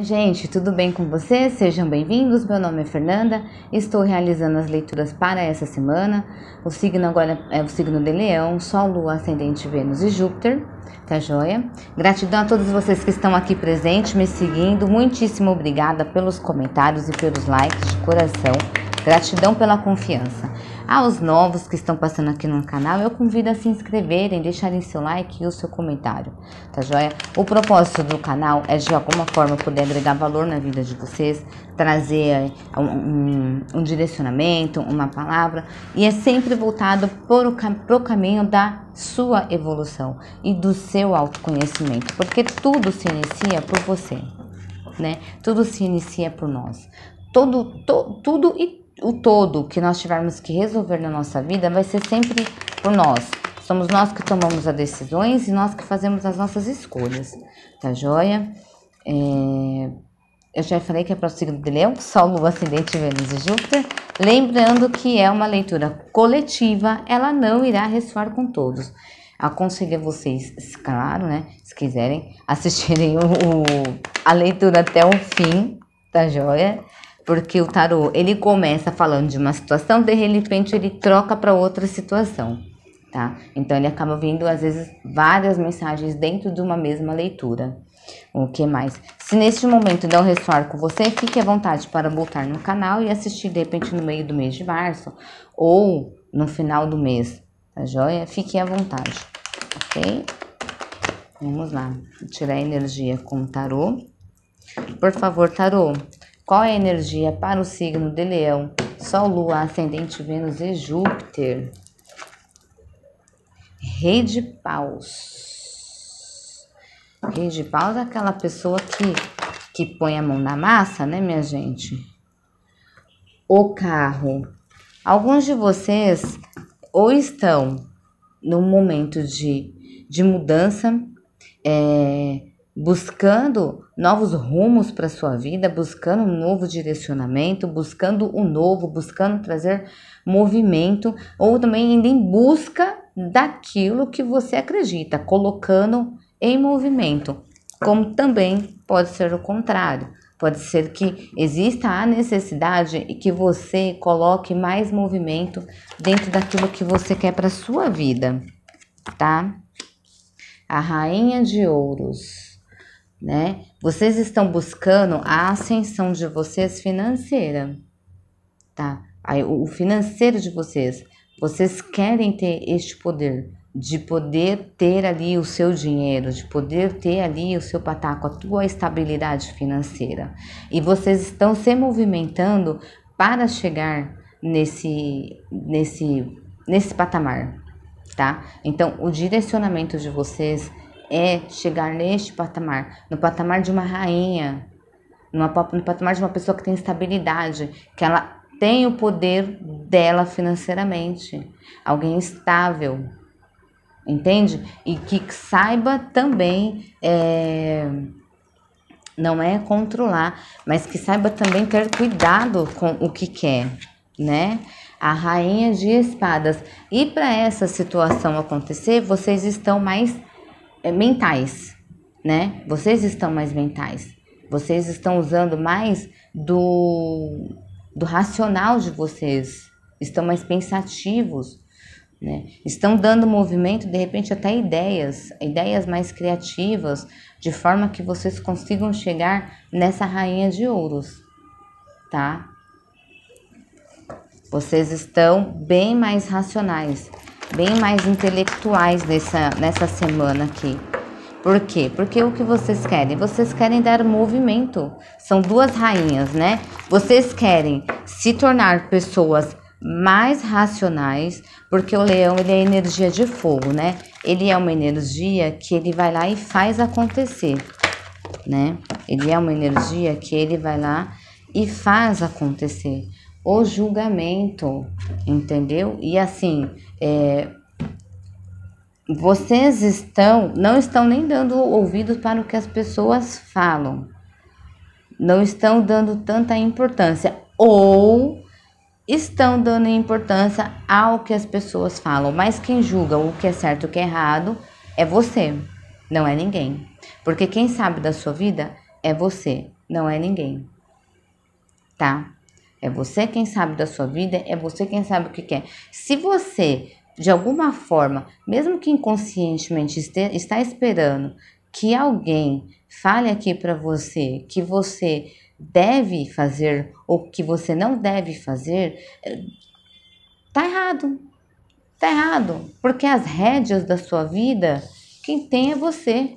gente, tudo bem com vocês? Sejam bem-vindos. Meu nome é Fernanda. Estou realizando as leituras para essa semana. O signo agora é o signo de Leão, Sol, Lua, Ascendente, Vênus e Júpiter. Tá joia? Gratidão a todos vocês que estão aqui presentes, me seguindo. Muitíssimo obrigada pelos comentários e pelos likes de coração. Gratidão pela confiança. Aos novos que estão passando aqui no canal, eu convido a se inscreverem, deixarem seu like e o seu comentário, tá joia? O propósito do canal é de alguma forma poder agregar valor na vida de vocês, trazer eh, um, um, um direcionamento, uma palavra, e é sempre voltado para o pro caminho da sua evolução e do seu autoconhecimento, porque tudo se inicia por você, né? Tudo se inicia por nós. Todo, to, tudo e o todo que nós tivermos que resolver na nossa vida vai ser sempre por nós. Somos nós que tomamos as decisões e nós que fazemos as nossas escolhas, tá joia? É... Eu já falei que é para o signo de leão, sol, lua, ascendente, Vênus e Júpiter. Lembrando que é uma leitura coletiva, ela não irá ressoar com todos. Aconselho vocês, claro, né, se quiserem, assistirem o, o a leitura até o fim, tá joia? porque o tarô ele começa falando de uma situação, de repente ele troca para outra situação, tá? Então ele acaba vindo às vezes várias mensagens dentro de uma mesma leitura. O que mais? Se neste momento não ressoar com você, fique à vontade para voltar no canal e assistir de repente no meio do mês de março ou no final do mês, tá joia? Fique à vontade, ok? Vamos lá, Vou tirar a energia com o tarô. Por favor, tarô, qual é a energia para o signo de Leão? Sol, Lua, Ascendente, Vênus e Júpiter. Rei de Paus. Rei de Paus é aquela pessoa que, que põe a mão na massa, né, minha gente? O carro. Alguns de vocês ou estão num momento de, de mudança, é, buscando novos rumos para sua vida, buscando um novo direcionamento, buscando o um novo, buscando trazer movimento, ou também ainda em busca daquilo que você acredita, colocando em movimento. Como também pode ser o contrário. Pode ser que exista a necessidade e que você coloque mais movimento dentro daquilo que você quer para sua vida, tá? A rainha de ouros né? Vocês estão buscando a ascensão de vocês financeira, tá? Aí, o financeiro de vocês. Vocês querem ter este poder de poder ter ali o seu dinheiro, de poder ter ali o seu pataco, a tua estabilidade financeira. E vocês estão se movimentando para chegar nesse nesse nesse patamar, tá? Então, o direcionamento de vocês é chegar neste patamar, no patamar de uma rainha, no patamar de uma pessoa que tem estabilidade, que ela tem o poder dela financeiramente, alguém estável, entende? E que saiba também, é, não é controlar, mas que saiba também ter cuidado com o que quer, né? a rainha de espadas. E para essa situação acontecer, vocês estão mais é, mentais, né? Vocês estão mais mentais. Vocês estão usando mais do, do racional de vocês. Estão mais pensativos. Né? Estão dando movimento, de repente, até ideias, ideias mais criativas, de forma que vocês consigam chegar nessa rainha de ouros, tá? Vocês estão bem mais racionais bem mais intelectuais nessa, nessa semana aqui. Por quê? Porque o que vocês querem? Vocês querem dar movimento. São duas rainhas, né? Vocês querem se tornar pessoas mais racionais, porque o leão ele é energia de fogo, né? Ele é uma energia que ele vai lá e faz acontecer, né? Ele é uma energia que ele vai lá e faz acontecer o julgamento, entendeu? E assim, é, vocês estão, não estão nem dando ouvidos para o que as pessoas falam. Não estão dando tanta importância. Ou estão dando importância ao que as pessoas falam. Mas quem julga o que é certo e o que é errado é você, não é ninguém. Porque quem sabe da sua vida é você, não é ninguém. Tá? É você quem sabe da sua vida, é você quem sabe o que quer. Se você, de alguma forma, mesmo que inconscientemente este, está esperando que alguém fale aqui para você que você deve fazer ou que você não deve fazer, tá errado. Tá errado, porque as rédeas da sua vida, quem tem é você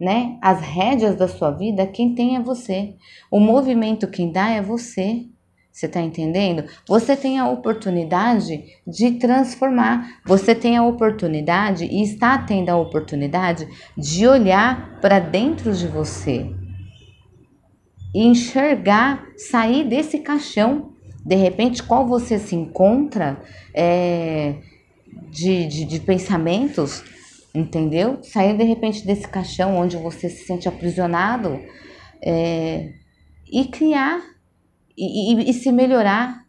né? As rédeas da sua vida, quem tem é você. O movimento quem dá é você. Você está entendendo? Você tem a oportunidade de transformar, você tem a oportunidade e está tendo a oportunidade de olhar para dentro de você e enxergar, sair desse caixão, de repente, qual você se encontra é, de, de, de pensamentos, entendeu? Sair de repente desse caixão onde você se sente aprisionado é, e criar e, e, se melhorar,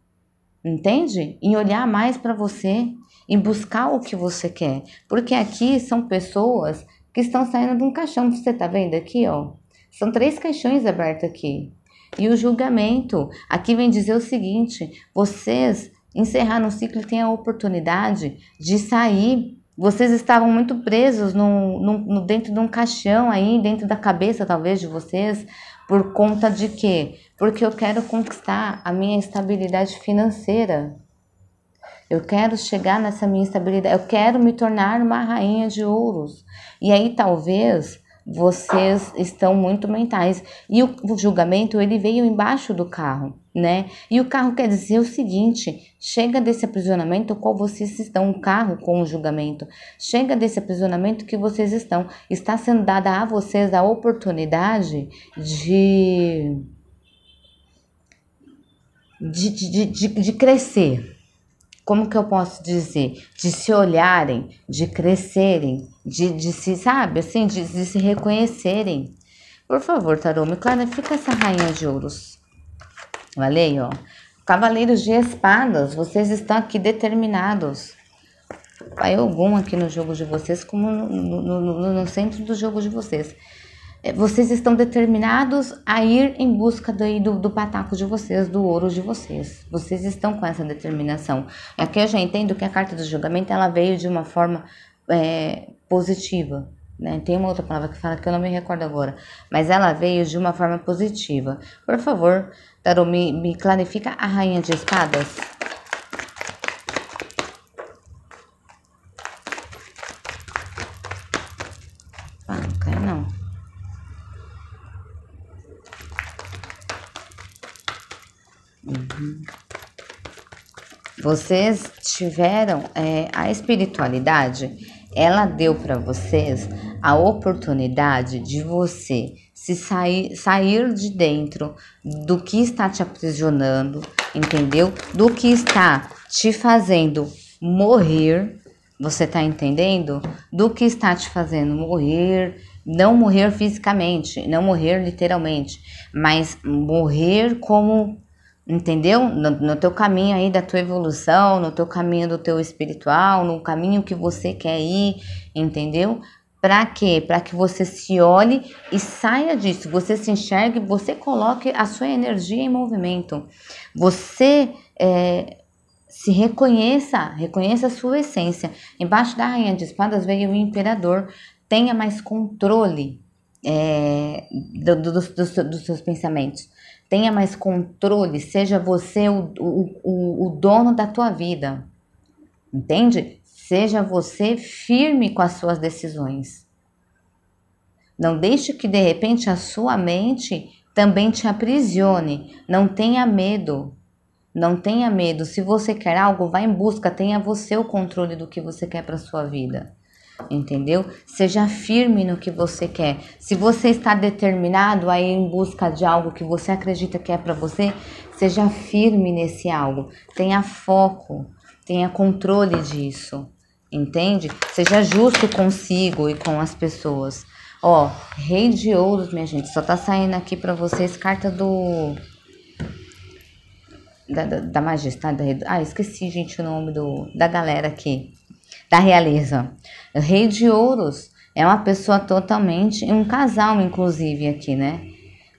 entende? Em olhar mais para você, em buscar o que você quer. Porque aqui são pessoas que estão saindo de um caixão. Você tá vendo aqui, ó? São três caixões abertos aqui. E o julgamento aqui vem dizer o seguinte: vocês encerraram o ciclo e têm a oportunidade de sair. Vocês estavam muito presos no, no, no, dentro de um caixão aí, dentro da cabeça talvez de vocês, por conta de quê? porque eu quero conquistar a minha estabilidade financeira. Eu quero chegar nessa minha estabilidade, eu quero me tornar uma rainha de ouros. E aí talvez vocês estão muito mentais. E o julgamento, ele veio embaixo do carro, né? E o carro quer dizer o seguinte: chega desse aprisionamento qual vocês estão, o carro com o julgamento. Chega desse aprisionamento que vocês estão. Está sendo dada a vocês a oportunidade de de, de, de, de crescer. Como que eu posso dizer? De se olharem, de crescerem, de, de se, sabe, assim, de, de se reconhecerem. Por favor, Tarô, me clarifica essa rainha de ouros. Valeu, ó. Cavaleiros de espadas, vocês estão aqui determinados. Vai algum aqui no jogo de vocês, como no, no, no, no centro do jogo de vocês. É, vocês estão determinados a ir em busca daí do, do pataco de vocês, do ouro de vocês. Vocês estão com essa determinação. É que eu já entendo que a carta do julgamento ela veio de uma forma é, positiva. Né? Tem uma outra palavra que fala que eu não me recordo agora, mas ela veio de uma forma positiva. Por favor, Tarô, me, me clarifica a rainha de espadas. Vocês tiveram é, a espiritualidade, ela deu para vocês a oportunidade de você se sair, sair de dentro do que está te aprisionando, entendeu? Do que está te fazendo morrer, você tá entendendo? Do que está te fazendo morrer, não morrer fisicamente, não morrer literalmente, mas morrer como entendeu? No, no, teu caminho aí da tua evolução, no teu caminho do teu espiritual, no caminho que você quer ir, entendeu? Para quê? Para que você se olhe e saia disso, você se enxergue, você coloque a sua energia em movimento, você é, se reconheça, reconheça a sua essência. Embaixo da rainha de espadas veio o imperador, tenha mais controle é, do, do, do, dos seus pensamentos Tenha mais controle, seja você o, o, o, o dono da tua vida. Entende? Seja você firme com as suas decisões. Não deixe que de repente a sua mente também te aprisione. Não tenha medo. Não tenha medo. Se você quer algo, vá em busca, tenha você o controle do que você quer para sua vida entendeu? Seja firme no que você quer. Se você está determinado a ir em busca de algo que você acredita que é para você, seja firme nesse algo. Tenha foco, tenha controle disso, entende? Seja justo consigo e com as pessoas. Ó, Rei de Ouros, minha gente, só tá saindo aqui para vocês carta do da, da, da majestade da, ah esqueci gente o nome do da galera aqui da realeza. Rei de Ouros é uma pessoa totalmente, um casal inclusive aqui, né?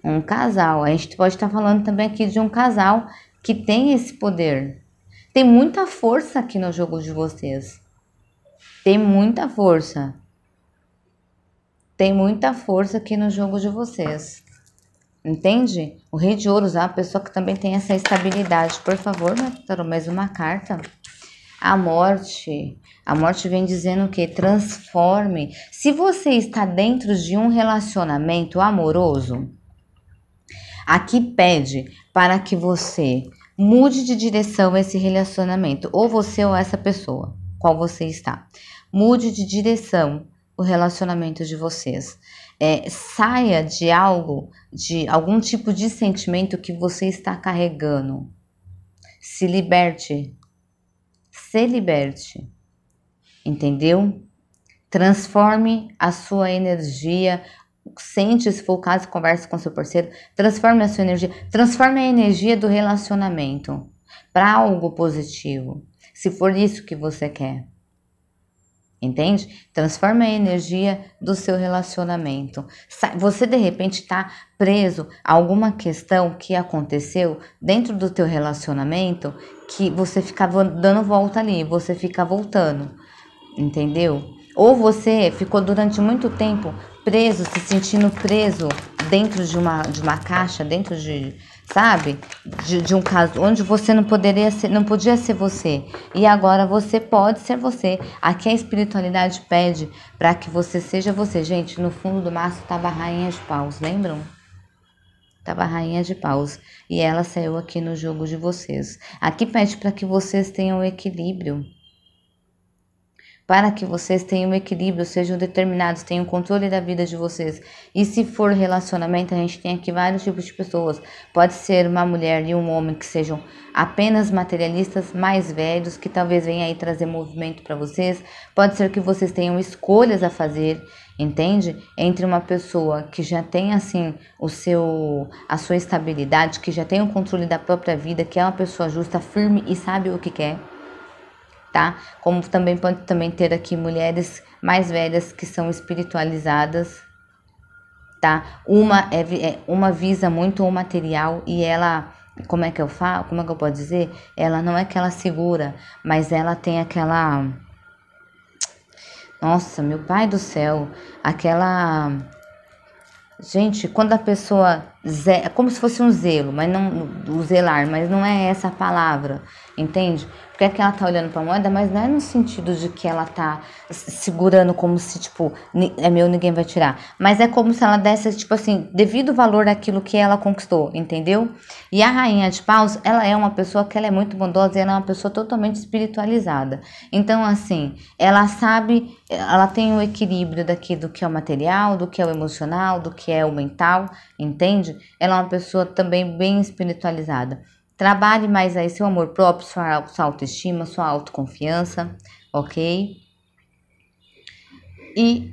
Um casal. A gente pode estar falando também aqui de um casal que tem esse poder. Tem muita força aqui no jogo de vocês. Tem muita força. Tem muita força aqui no jogo de vocês. Entende? O rei de ouros é uma pessoa que também tem essa estabilidade. Por favor, né, Tarô, mais uma carta. A morte, a morte vem dizendo que transforme. Se você está dentro de um relacionamento amoroso, aqui pede para que você mude de direção esse relacionamento, ou você ou essa pessoa, qual você está. Mude de direção o relacionamento de vocês. É, saia de algo, de algum tipo de sentimento que você está carregando. Se liberte se liberte. Entendeu? Transforme a sua energia. Sente, se for o caso, converse com seu parceiro. Transforme a sua energia. Transforme a energia do relacionamento para algo positivo. Se for isso que você quer. Entende? Transforma a energia do seu relacionamento. Você de repente está preso a alguma questão que aconteceu dentro do teu relacionamento que você ficava dando volta ali, você fica voltando. Entendeu? Ou você ficou durante muito tempo preso, se sentindo preso dentro de uma, de uma caixa, dentro de, sabe? De, de, um caso onde você não poderia ser, não podia ser você e agora você pode ser você. Aqui a espiritualidade pede para que você seja você. Gente, no fundo do maço estava a rainha de paus, lembram? Tava a rainha de paus e ela saiu aqui no jogo de vocês. Aqui pede para que vocês tenham equilíbrio para que vocês tenham equilíbrio, sejam determinados, tenham controle da vida de vocês. E se for relacionamento, a gente tem aqui vários tipos de pessoas. Pode ser uma mulher e um homem que sejam apenas materialistas, mais velhos, que talvez venham aí trazer movimento para vocês. Pode ser que vocês tenham escolhas a fazer, entende? Entre uma pessoa que já tem assim o seu a sua estabilidade, que já tem o controle da própria vida, que é uma pessoa justa, firme e sabe o que quer tá? Como também pode também ter aqui mulheres mais velhas que são espiritualizadas, tá? Uma é, é uma visa muito o material e ela como é que eu falo? Como é que eu posso dizer? Ela não é aquela segura, mas ela tem aquela Nossa, meu pai do céu, aquela Gente, quando a pessoa é como se fosse um zelo, mas não o zelar, mas não é essa a palavra, entende? É que ela tá olhando pra moeda, mas não é no sentido de que ela tá segurando como se, tipo, é meu, ninguém vai tirar. Mas é como se ela desse, tipo assim, devido valor àquilo que ela conquistou, entendeu? E a rainha de paus, ela é uma pessoa que ela é muito bondosa e ela é uma pessoa totalmente espiritualizada. Então, assim, ela sabe, ela tem o equilíbrio daqui do que é o material, do que é o emocional, do que é o mental, entende? Ela é uma pessoa também bem espiritualizada. Trabalhe mais aí seu amor próprio, sua, sua autoestima, sua autoconfiança, ok? E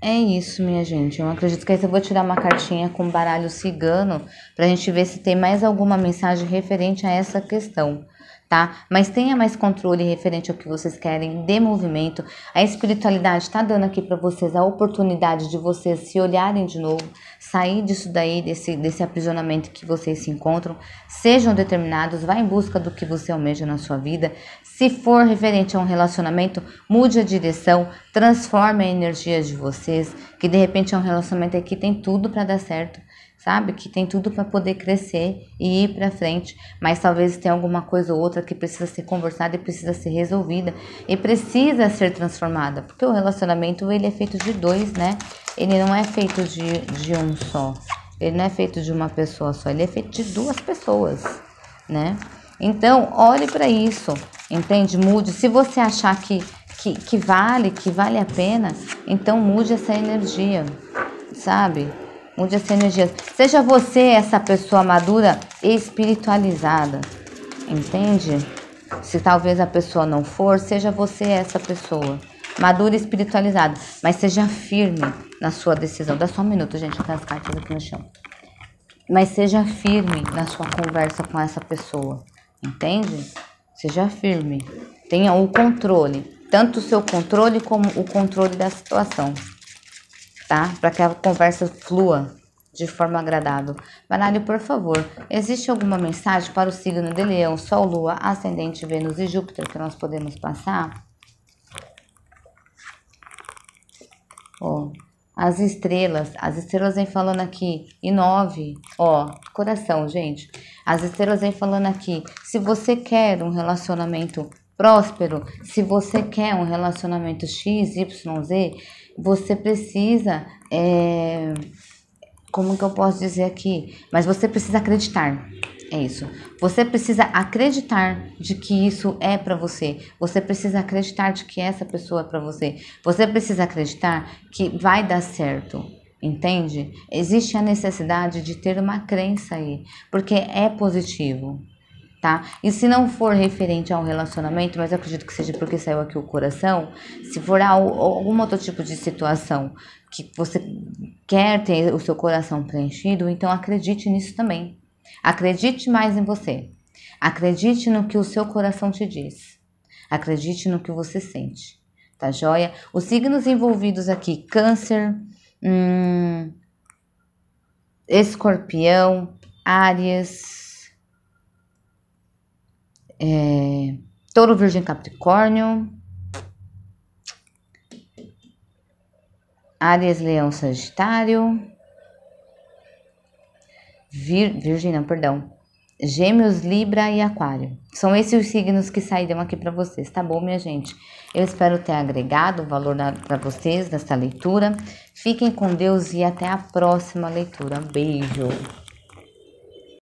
é isso, minha gente. Eu acredito que essa eu vou tirar uma cartinha com baralho cigano para a gente ver se tem mais alguma mensagem referente a essa questão tá? Mas tenha mais controle referente ao que vocês querem de movimento. A espiritualidade está dando aqui para vocês a oportunidade de vocês se olharem de novo, sair disso daí, desse, desse aprisionamento que vocês se encontram. Sejam determinados, vá em busca do que você almeja na sua vida. Se for referente a um relacionamento, mude a direção, transforme a energia de vocês, que de repente é um relacionamento que tem tudo para dar certo sabe? Que tem tudo para poder crescer e ir para frente, mas talvez tenha alguma coisa ou outra que precisa ser conversada e precisa ser resolvida e precisa ser transformada, porque o relacionamento ele é feito de dois, né? Ele não é feito de, de um só. Ele não é feito de uma pessoa só, ele é feito de duas pessoas, né? Então, olhe para isso, entende? Mude. Se você achar que, que, que vale, que vale a pena, então mude essa energia, sabe? Mude as energias. Seja você essa pessoa madura e espiritualizada. Entende? Se talvez a pessoa não for, seja você essa pessoa. Madura e espiritualizada. Mas seja firme na sua decisão. Dá só um minuto, gente, tá as cartas aqui no chão. Mas seja firme na sua conversa com essa pessoa. Entende? Seja firme. Tenha o controle. Tanto o seu controle como o controle da situação tá? Para que a conversa flua de forma agradável. Baralho, por favor, existe alguma mensagem para o signo de Leão, Sol, Lua, Ascendente, Vênus e Júpiter que nós podemos passar? Ó, as estrelas, as estrelas vem falando aqui, e nove, ó, coração, gente. As estrelas vem falando aqui, se você quer um relacionamento próspero, se você quer um relacionamento XYZ, você precisa. É, como que eu posso dizer aqui? Mas você precisa acreditar. É isso. Você precisa acreditar de que isso é para você. Você precisa acreditar de que essa pessoa é para você. Você precisa acreditar que vai dar certo. Entende? Existe a necessidade de ter uma crença aí, porque é positivo tá? E se não for referente a um relacionamento, mas acredito que seja porque saiu aqui o coração, se for algum outro tipo de situação que você quer ter o seu coração preenchido, então acredite nisso também. Acredite mais em você. Acredite no que o seu coração te diz. Acredite no que você sente, tá joia? Os signos envolvidos aqui: Câncer, hum, Escorpião, Áries é, touro virgem capricórnio, Áries, Leão, Sagitário. Vir, virgem, não, perdão. Gêmeos, Libra e Aquário. São esses os signos que saíram aqui para vocês, tá bom, minha gente? Eu espero ter agregado valor para vocês nessa leitura. Fiquem com Deus e até a próxima leitura. Beijo!